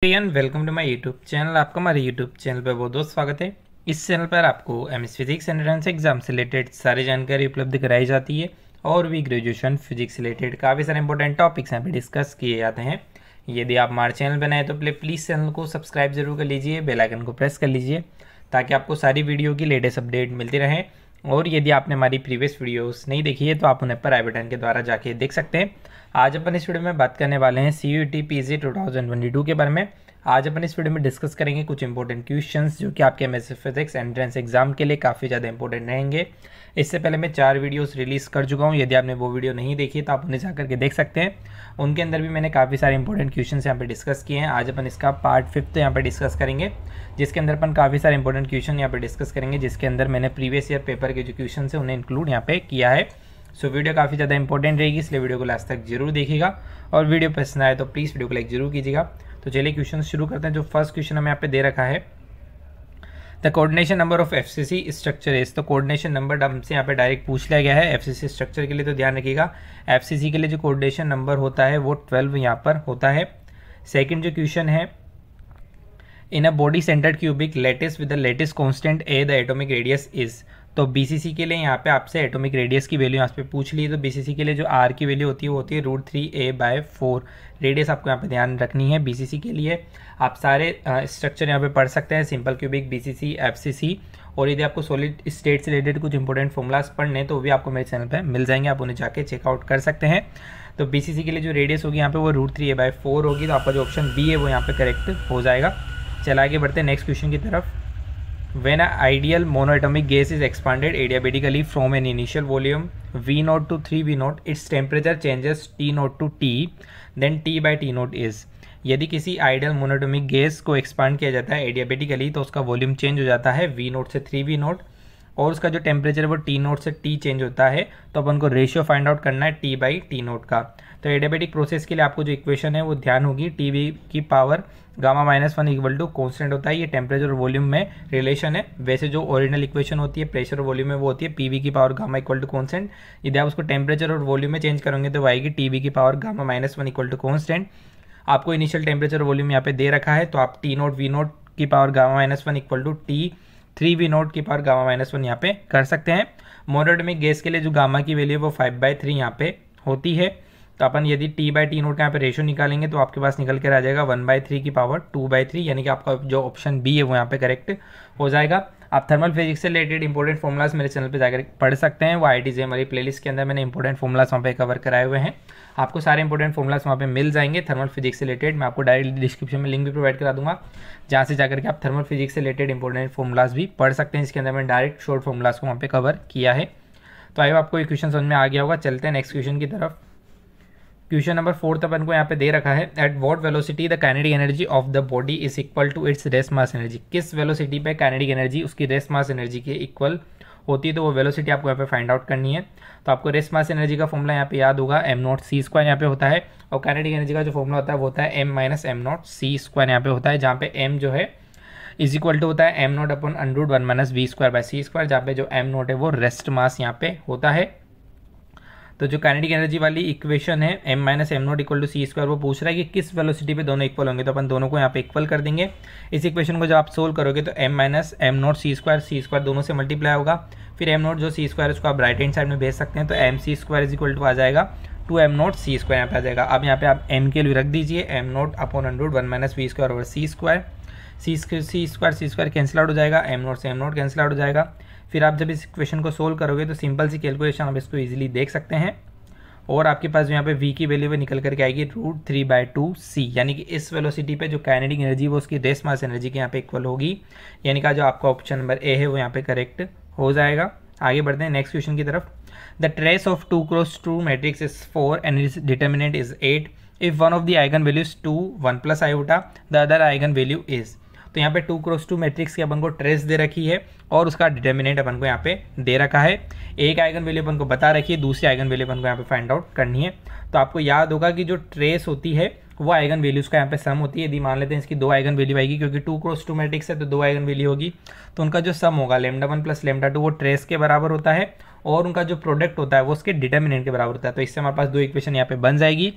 Prion welcome to my YouTube channel आपका हमारे YouTube channel पर बहुत बहुत स्वागत है इस चैनल पर आपको M S physics and entrance exam से रिलेटेड सारी जानकारी उपलब्ध कराई जाती है और भी ग्रेजुएशन फिजिक्स रिलेटेड काफ़ी सारे इंपॉर्टेंट टॉपिक्स यहाँ पर डिस्कस किए जाते हैं यदि आप हमारे चैनल बनाए तो प्ले प्लीज़ चैनल को सब्सक्राइब जरूर कर लीजिए बेलाइकन को प्रेस कर लीजिए ताकि आपको सारी वीडियो की लेटेस्ट अपडेट मिलती रहे और यदि आपने हमारी प्रीवियस वीडियोस नहीं देखी है तो आप उन्हें पर आई बटन के द्वारा जाके देख सकते हैं आज अपन इस वीडियो में बात करने वाले हैं C U T P G two thousand twenty two के बारे में आज अपन इस वीडियो में डिस्कस करेंगे कुछ इंपॉर्टेंट क्वेश्चंस जो कि आपके एम फिजिक्स एंट्रेंस एग्जाम के लिए काफ़ी ज़्यादा इंपॉर्टेंट रहेंगे इससे पहले मैं चार वीडियोस रिलीज़ कर चुका हूँ यदि आपने वो वीडियो नहीं देखी तो आप उन्हें जाकर के देख सकते हैं उनके अंदर भी मैंने काफ़ी सारे इंपॉर्टेंट क्वेश्चन यहाँ पर डिस्कस किए हैं आज अपन इसका पार्ट फिफ्थ यहाँ पर डिस्कस करेंगे जिसके अंदर अपन काफ़ी सारे इंपॉर्टेंट क्वेश्चन यहाँ पर डिस्कस करेंगे जिसके अंदर मैंने प्रीवियस ईयर पेपर के जो क्वेश्चन है उन्हें इंक्लूड यहाँ पर किया है सो so, वीडियो काफ़ी ज़्यादा इंपॉर्टेंट रहेगी इसलिए वीडियो को लास्ट तक जरूर देखिएगा और वीडियो पसंद आए तो प्लीज़ वीडियो को लाइक जरूर कीजिएगा तो चलिए क्वेश्चन शुरू करते हैं जो फर्स्ट क्वेश्चन हमें यहाँ पे दे रखा है the coordination number of F C C structure is तो कोऑर्डिनेशन नंबर हमसे यहाँ पे डायरेक्ट पूछ लिया गया है एफ सी सी स्ट्रक्चर के लिए तो ध्यान रखिएगा एफ सी सी के लिए जो कोऑर्डिनेशन नंबर होता है वो ट्वेल्व यहाँ पर होता है सेकेंड जो क्वेश्चन है in a body centred cubic latest with the latest constant A the atomic radius is तो बीसीसी के लिए यहाँ पे आपसे एटॉमिक रेडियस की वैल्यू यहाँ पे पूछ ली तो बीसीसी के लिए जो आर की वैल्यू होती है वो होती है root three A by four radius आपको यहाँ पे ध्यान रखनी है बीसीसी के लिए आप सारे स्ट्रक्चर यहाँ पे पढ़ सकते हैं सिंपल क्यूबिक बीसीसी एफसीसी और यदि आपको सॉलिड स्टेट से रिलेटेड कुछ इंपॉर्टेंट फॉर्मुलाज पढ़ने तो वो भी आपको मेरे चैनल पर मिल जाएंगे आप उन्हें जाके चेकआउट कर सकते हैं तो बीसीसी के लिए जो रेडियस होगी यहाँ पे वो root three A by four होगी तो आपका जो ऑप्शन बी है वो यहाँ पे करेक्ट हो जाएगा चला आगे बढ़ते हैं नेक्स्ट क्वेश्चन की तरफ when an ideal monoatomic gas is expanded adiabatically from an initial volume v naught to 3 v naught its temperature changes t naught to t then t by t naught is यदि किसी ideal monatomic gas को expand किया जाता है adiabatically तो उसका volume change हो जाता है वी नोट से थ्री वी नोट और उसका जो टेम्परेचर है वो टी नोट से टी चेंज होता है तो अपन को रेशियो फाइंड आउट करना है टी बाई टी नोट का तो एडियाबेटिक प्रोसेस के लिए आपको जो इक्वेशन है वो ध्यान होगी टी वी की power gamma minus one equal to constant होता है ये टेम्परेचर और वॉल्यूम में रिलेशन है वैसे जो ओरिजिनल इक्वेशन होती है प्रेशर वॉल्यूम में वो होती है पी वी की power gamma equal to constant यदि आप उसको टेम्परेचर और वॉल्यूम में चेंज करोगे तो आएगी टी वी की power gamma minus one equal to constant आपको इनिशियल टेम्परेचर वॉल्यूम यहाँ पे दे रखा है तो आप टी नोट वी नोट की power gamma minus one equal to T three V naught की पावर गामा माइनस वन यहाँ पे कर सकते हैं मोनोड में गैस के लिए जो गामा की वैल्यू है वो फाइव बाई थ्री यहाँ पे होती है तो अपन यदि टी बाई टी नोट का यहाँ पे रेशो निकालेंगे तो आपके पास निकल कर आ जाएगा वन बाई थ्री की पावर टू बाई थ्री यानी कि आपका जो ऑप्शन बी है वो यहाँ पे करेक्ट हो जाएगा आप थर्मल फिजिक्स से रिलेटेड इंपॉर्टेंट फॉर्मुलाज मेरे चैनल पर जाकर पढ़ सकते हैं वो आई डी जे हमारी लिस्ट के अंदर मैंने इंपॉर्टेंट फॉर्मुलाज वहाँ पर कवर कराए हुए हैं आपको सारे इंपॉर्टेंट फॉर्मुलाज वहाँ पर मिल जाएंगे थर्मल फिजिक्स से रिलेटेड मैं आपको डायरेक्ट डिस्क्रिप्शन में लिंक भी प्रोवाइड करा दूंगा जहाँ से जाकर के आप थर्मल फिजिक्स से रिलेटेड इंपॉर्टेंट फॉर्मुलाज भी पढ़ सकते हैं इसके अंदर मैंने डायरेक्ट शॉर्ट फॉर्मुलाज को वहाँ पर कवर किया है तो आइए आपको ये क्वेश्चन समझ में आ गया होगा चलते हैं नेक्स्ट क्वेश्चन की तरफ क्वेश्चन नंबर फोर्थ अपन को यहाँ पे दे रखा है at what velocity the kinetic energy of the body is equal to its rest mass energy किस वेलोसिटी पे कैनेडिक एनर्जी उसकी रेस मास एनर्जी के इक्वल होती है तो वो वेलोसिटी आपको यहाँ पे फाइंड आउट करनी है तो आपको रेस मास एनर्जी का फॉर्मूला यहाँ पे याद होगा एम नॉट सी स्क्वायर यहाँ पे होता है और कैनेडिक एनर्जी का जो फॉर्मूला होता है वो होता है M minus M naught C square यहाँ पे होता है जहाँ पे एम जो है इज इक्वल टू होता है M naught upon under root one minus B square by C square जहाँ पे जो एम नॉट है वो रेस्ट मास यहाँ पे होता है तो जो काइनेटिक एनर्जी वाली इक्वेशन है M minus M naught equal to C square वो पूछ रहा है कि किस वेलोसिटी पे दोनों इक्वल होंगे तो अपन दोनों को यहाँ पे इक्वल कर देंगे इस इक्वेशन को जब आप सोल्व करोगे तो M minus M naught C square C square दोनों से मल्टीप्लाई होगा फिर एम नोट जो सी स्क्वायर उसको आप राइट हैंड साइड में भेज सकते हैं तो M C square is equal to आ जाएगा two M naught C square यहाँ पे आ जाएगा अब यहाँ पे आप एम के लिए रख दीजिए M naught upon hundred one minus V square over C square C C square C square cancel out हो जाएगा एम नॉट से एम नॉट कैंसिल आउट हो जाएगा फिर आप जब इस क्वेश्चन को सोल्व करोगे तो सिंपल सी कैलकुलेशन आप इसको ईजिली देख सकते हैं और आपके पास जो यहाँ पे वी की वैल्यू निकल करके आएगी root three by two C यानी कि इस वेलोसिटी पे जो काइनेटिक एनर्जी वो उसकी रेस मास एनर्जी के यहाँ पे इक्वल होगी यानी कि जो आपका ऑप्शन नंबर ए है वो यहाँ पे करेक्ट हो जाएगा आगे बढ़ते हैं नेक्स्ट क्वेश्चन की तरफ the trace of two cross two matrix is four and is determinant is eight if one of the eigen values two one plus iota the other eigen value is तो यहाँ पे to cross two matrix की अपन को trace दे रखी है और उसका determinant अपन को यहाँ पे दे रखा है एक आइगन वैल्यू अपन को बता रखी है दूसरी आइगन वैल्यू अपन को यहाँ पे फाइंड आउट करनी है तो आपको याद होगा कि जो ट्रेस होती है वो आइगन वैल्यूज़ का यहाँ पे सम होती है यदि मान लेते हैं इसकी दो आइगन वैल्यू आएगी क्योंकि टू क्रॉस टू मैट्रिक्स है तो दो आइगन वैल्यू होगी तो उनका जो सम होगा lambda one plus lambda two वो ट्रेस के बराबर होता है और उनका जो प्रोडक्ट होता है वो उसके डिटर्मिनेंट के बराबर होता है तो इससे हमारे पास दो इक्वेशन यहाँ पे बन जाएगी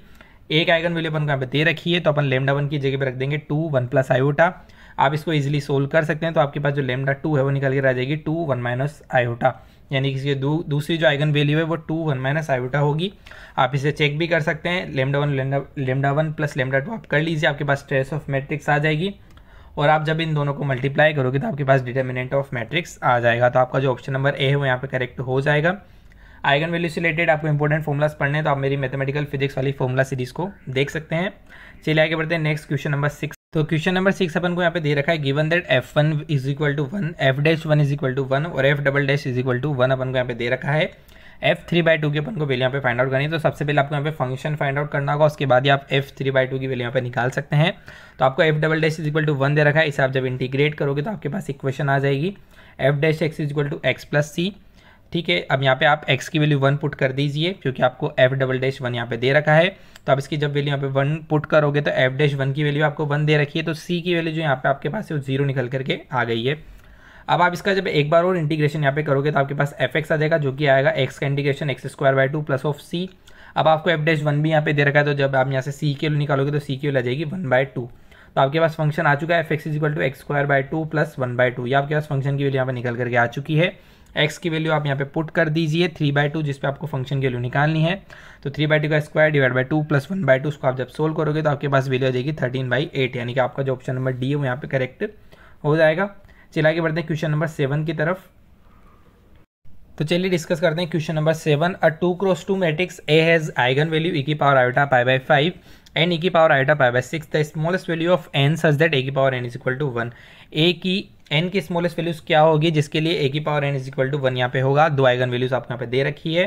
एक आइगन वैल्यू अपन को यहाँ पे दे रखी है तो अपन लेमडा वन की जगह पे रख देंगे टू वन प्लस आयोटा आप इसको इजिली सोल्व कर सकते हैं तो आपके पास जो लेमडा टू है वो निकल के आ जाएगी टू वन माइनस आयोटा यानी कि इसकी दू, दूसरी जो आइगन वैल्यू है वो टू वन माइनस आयोटा होगी आप इसे चेक भी कर सकते हैं lambda one lambda one plus lambda two आप कर लीजिए आपके पास ट्रेस ऑफ मैट्रिक्स आ जाएगी और आप जब इन दोनों को मल्टीप्लाई करोगे तो आपके पास डिटर्मिनेंट ऑफ मैट्रिक्स आ जाएगा तो आपका जो ऑप्शन नंबर ए है वो यहाँ पर करेक्ट हो जाएगा आइगन वैल्यू से रिलेटेड आपको इंपॉर्टेंट फॉर्मुलास पढ़ने हैं तो आप मेरी मैथमेटिकल फिजिक्स वाली फॉर्मुला सीरीज़ को देख सकते हैं चलिए आगे बढ़ते हैं नेक्स्ट क्वेश्चन नंबर सिक्स तो क्वेश्चन नंबर सिक्स अपन को यहाँ पे दे रखा है given that F one is equal to one F dash one is equal to one और F double dash is equal to one अपन को यहाँ पे दे रखा है एफ थ्री बाई टू की अपन को वैल्यू यहाँ पे फाइंड आउट करनी है तो सबसे पहले आपको यहाँ पे फंक्शन फाइंड आउट करना होगा उसके बाद ही आप एफ थ्री बाई टू की वैल्यू यहाँ पे निकाल सकते हैं तो आपको F double dash is equal to one दे रखा है इसे आप जब इंटीग्रेट करोगे तो आपके पास इक्वेशन आ जाएगी F dash X is equal to X plus C ठीक है अब यहाँ पे आप x की वैल्यू वन पुट कर दीजिए क्योंकि आपको f डबल डैश वन यहाँ पे दे रखा है तो आप इसकी जब वैल्यू यहाँ पे वन पुट करोगे तो f डैश वन की वैल्यू आपको वन दे रखी है तो c की वैल्यू जो यहाँ पे आपके पास है वो जीरो निकल करके आ गई है अब आप इसका जब एक बार और इंटीग्रेशन यहाँ पे करोगे तो आपके पास एफ एक्स आ जाएगा जो कि आएगा एक्स का integration X square by two plus of C अब आपको एफ डैश वन भी यहाँ पे दे रखा है तो जब आप यहाँ से सी के निकालोगे तो सी के आ जाएगी वन बाय टू तो आपके पास फंक्शन आ चुका है F X is equal to X square by two plus one by two ये आपके पास फंक्शन की वैल्यू यहाँ पे निकल करके आ चुकी है एक्स की वैल्यू आप यहाँ पे पुट कर दीजिए थ्री बाय टू जिसपे आपको फंक्शन की वैल्यू निकालनी है तो थ्री बाय टू का square divide by two plus one by two उसको आप जब सोल्व करोगे तो आपके पास वैल्यू आ जाएगी थर्टीन बाई एट यानी कि आपका जो ऑप्शन नंबर डी है वो यहाँ पे करेक्ट हो जाएगा चलिए आगे बढ़ते हैं क्वेश्चन नंबर सेवन की तरफ तो चलिए डिस्कस करते हैं question number seven a two cross two matrix A has eigen value E की power iota pi by five and E की power iota pi by six the smallest value of N such that A की power N is equal to one A की N की smallest values क्या होगी जिसके लिए A की power N is equal to one यहाँ पे होगा दो आइगन वैल्यूज आपको यहाँ पे दे रखी है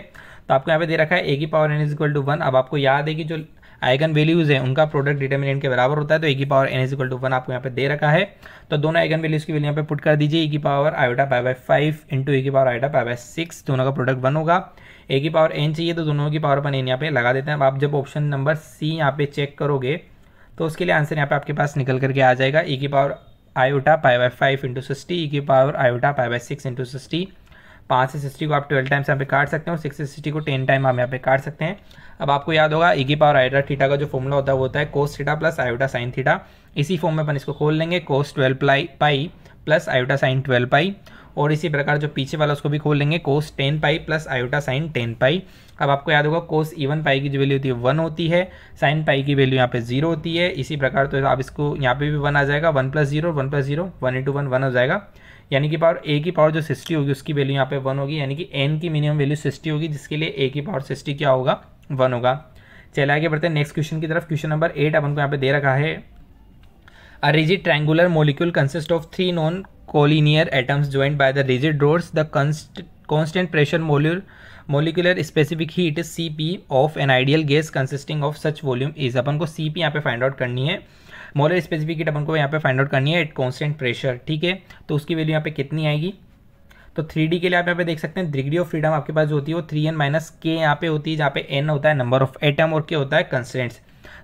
तो आपको यहाँ पे दे रखा है ए की power N is equal to one अब आपको याद है कि जो आइगन वैल्यूज है उनका प्रोडक्ट डिटर्मिनेंट के बराबर होता है तो ए की power N is equal to one आपको यहाँ पे दे रखा है तो दोनों आइगन वैल्यूज की वैल्यू यहाँ पे पुट कर दीजिए ए की power iota pi by five into A की power iota pi by six दोनों का प्रोडक्ट वन होगा ए की पावर एन चाहिए तो दोनों की पावर अपन एन यहाँ पे लगा देते हैं अब आप जब ऑप्शन नंबर सी यहाँ पे चेक करोगे तो उसके लिए आंसर यहाँ पे आपके पास निकल करके आ जाएगा ए की power iota pi by five into sixty E की power iota pi by six into sixty पाँच से सिक्सटी को आप ट्वेल्व टाइम्स यहाँ पे काट सकते हैं और सिक्स से सिक्सटी को टेन टाइम आप यहाँ पे काट सकते हैं अब आपको याद होगा ई की पावर आयोटा थीटा का जो फॉर्मूला होता है वो होता है cos theta plus iota sine theta इसी फॉर्म में अपन इसको खोल लेंगे cos twelve pi pi plus iota sine twelve pi और इसी प्रकार जो पीछे वाला उसको भी खोल लेंगे cos ten pi plus iota sine ten pi अब आपको याद होगा कोस इवन पाई की जो वैल्यू होती है वन होती है साइन पाई की वैल्यू यहाँ पे जीरो होती है इसी प्रकार तो आप इसको यहाँ पे भी वन आ जाएगा one plus zero one plus zero one into one one हो जाएगा यानी कि पावर ए की पावर जो सिक्सटी होगी उसकी वैल्यू यहाँ पे वन होगी यानी कि एन की मिनिमम वैल्यू सिक्सटी होगी जिसके लिए ए की पावर सिक्सटी क्या होगा वन होगा चले आगे बढ़ते हैं नेक्स्ट क्वेश्चन की तरफ क्वेश्चन नंबर एट अपन को यहाँ पे दे रखा है A rigid triangular molecule consists of three non collinear atoms joined by the rigid rods. The constant pressure molecule molecular specific heat is C P of an ideal gas consisting of such volume is अपन को C P यहाँ पे find out करनी है molar specific heat अपन को यहाँ पे find out करनी है एट कॉन्स्टेंट प्रेशर ठीक है तो उसकी वैल्यू यहाँ पे कितनी आएगी तो थ्री डी के लिए आप यहाँ पे देख सकते हैं डिग्री ऑफ फ्रीडम आपके पास जो होती है वो थ्री एन माइनस के यहाँ पे होती है जहाँ पे एन होता है नंबर ऑफ एटम और क्या होता है कंस्टेंट्स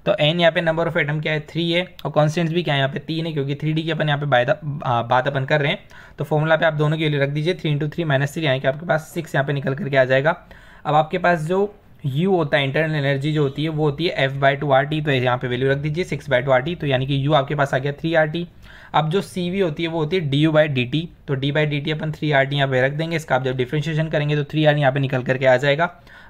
तो एन यहाँ पे नंबर ऑफ एटम क्या है थ्री है और कॉन्स्टेंट्स भी क्या है यहाँ पे तीन है क्योंकि थ्री डी की अपन यहाँ पे बात अपन कर रहे हैं तो फॉर्मूला पे आप दोनों के लिए रख दीजिए three into three minus three यानी कि आपके पास सिक्स यहाँ पे निकल करके आ जाएगा अब आपके पास जो यू होता है इंटरनल एनर्जी जो होती है वो होती है F by two R T तो यहाँ पे वैल्यू रख दीजिए six by two R T तो यानी कि यू आपके पास आ गया थ्री आर टी अब जो सी वी होती है वो होती है D U by D T तो डी बाई डी टी अपन थ्री आर टी यहाँ पे रख देंगे इसका आप जब डिफ्रेंशिएशन करेंगे तो थ्री आर यहाँ पे निकल करके आ जाएगा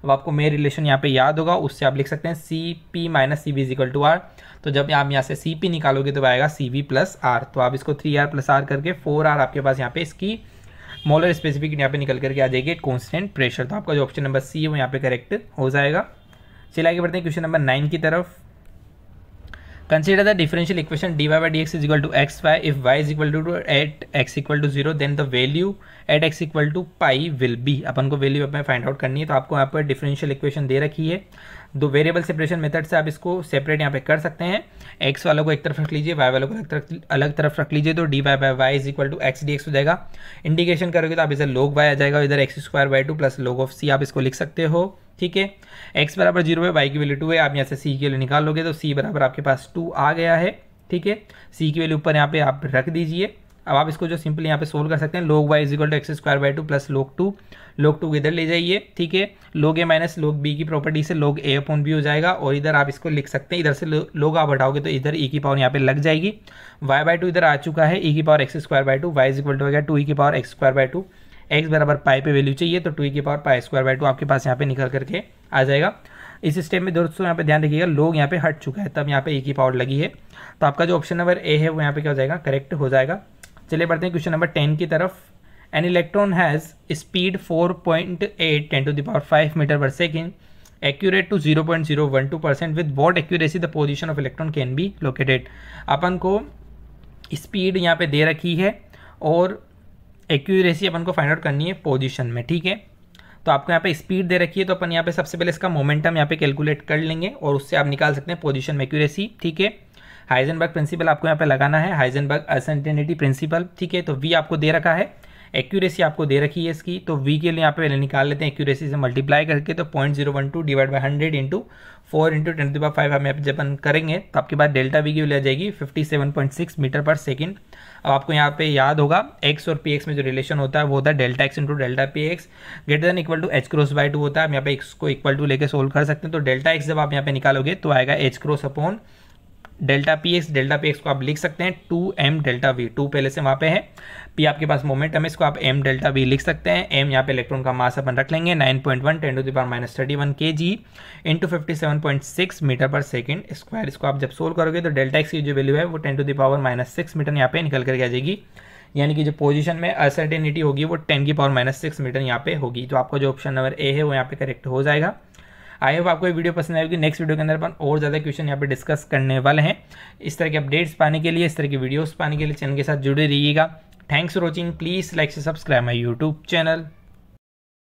अब आपको मेन रिलेशन यहाँ पे याद होगा उससे आप लिख सकते हैं C P minus C V is equal to R तो जब आप यहाँ से सी पी निकालोगे तो आएगा सी वी प्लस आर तो आप इसको थ्री आर प्लस आर करके फोर आर आपके पास यहाँ पे इसकी मोलर स्पेसिफिक यहाँ पे निकल करके आ जाएगी कॉन्स्टेंट प्रेशर तो आपका जो ऑप्शन नंबर सी है वो यहाँ पे करेक्ट हो जाएगा चलिए आगे बढ़ते हैं क्वेश्चन नंबर नाइन की तरफ consider the differential consider the differential D X is equal to X Y if Y is equal to two at X equal to zero then the value at X equal to pi will be अपन को value अपने find out करनी है तो आपको यहाँ पर differential equation दे रखी है दो वेरिएबल सेपरेशन मेथड से आप इसको सेपरेट यहाँ पे कर सकते हैं एक्स वालों को एक तरफ रख लीजिए वाई वालों को अलग तरफ अलग तरफ रख लीजिए तो D Y by Y is equal to X D X हो जाएगा इंडिकेशन करोगे तो आप इधर लोग वाई आ जाएगा इधर X square by two plus log of C आप इसको लिख सकते हो ठीक है एक्स बराबर जीरो है वाई की वैल्यू टू है आप यहाँ से सी की वैल्यू निकालोगे तो सी बराबर आपके पास टू आ गया है ठीक है सी की वैल्यू ऊपर यहाँ पे आप रख दीजिए अब आप इसको जो सिंपल यहाँ पे सोल्व कर सकते हैं log Y is equal to X square by two plus log two log two इधर ले जाइए ठीक है log A minus log B की प्रॉपर्टी से लोग ए अपॉन बी हो जाएगा और इधर आप इसको लिख सकते हैं इधर से लो, लोग आप हटाओगे तो इधर ई e की पावर यहाँ पे लग जाएगी वाई बाई टू इधर आ चुका है ई e की power X square by two Y is equal to हो गया टू ई e की power X square by two X बराबर पाई पे वैल्यू चाहिए तो टू ई की power pi square by two आपके पास यहाँ पे निकल करके आ जाएगा इस स्टेप में दोस्तों यहाँ पे ध्यान रखिएगा लोग यहाँ पे हट चुका है तब यहाँ पे ई की पावर लगी है तो आपका जो ऑप्शन नंबर ए है वो यहाँ पे क्या हो जाएगा करेक्ट हो जाएगा चलिए बढ़ते हैं क्वेश्चन नंबर टेन की तरफ an electron has speed four point eight ten to the power five meter per second accurate to zero point zero one two percent with what accuracy the position of electron can be located अपन को speed यहाँ पे दे रखी है और accuracy अपन को find out करनी है पोजिशन में ठीक है तो आपको यहाँ पे स्पीड दे रखी है तो अपन यहाँ पे सबसे पहले इसका मोमेंटम यहाँ पे कैलकुलेट कर लेंगे और उससे आप निकाल सकते हैं पोजिशन में एक्यूरेसी ठीक है हाइजनबर्ग प्रिंसिपल आपको यहाँ पे लगाना है हाइजनबर्ग असेंटेनिटी प्रिंसिपल ठीक है तो वी आपको दे रखा है एक्यूरेसी आपको दे रखी है इसकी तो वी के लिए यहाँ पे पहले निकाल लेते हैं एक्यूरेसी से मल्टीप्लाई करके तो point zero one two divide by hundred into four into ten to five हम यहाँ जब हम करेंगे तो आपके बाद डेल्टा वी की ले जाएगी fifty seven point six meter per second अब आपको यहाँ पे याद होगा एक्स और पी एक्स में जो रिलेशन होता है वो होता है delta X into delta P X greater than equal to H cross by two होता है हम यहाँ पे एक्स को इक्वल टू लेके सोल्व कर सकते हैं तो डेल्टा एक्स जब आप यहाँ पे निकालोगे तो आएगा H cross upon delta P X delta P X को आप लिख सकते हैं two M delta V two पहले से वहाँ पे है पी आपके पास मोमेंटम है इसको आप एम डेल्टा वी लिख सकते हैं एम यहाँ पे इलेक्ट्रॉन का मास अपन रख लेंगे nine point one ten to power minus thirty one K G into fifty seven point six meter per second square इसको आप जब सोल्व करोगे तो डेल्टा एक्स की जो वैल्यू है वो ten to power minus six meter यहाँ पे निकल करके आ जाएगी यानी कि जो पोजीशन में असर्टेनिटी होगी वो टेन की पावर माइनस सिक्स मीटर यहाँ पे होगी तो आपका जो ऑप्शन नंबर ए है वो यहाँ पे करेक्ट हो जाएगा आई होप आपको ये वीडियो पसंद आएगी नेक्स्ट वीडियो के अंदर अपन और ज़्यादा क्वेश्चन यहाँ पे डिस्कस करने वाले हैं इस तरह के अपडेट्स पाने के लिए इस तरह की वीडियोज़ पाने के लिए चैनल के साथ जुड़े रहिएगा thanks for watching please like से सब्सक्राइब माई यूट्यूब चैनल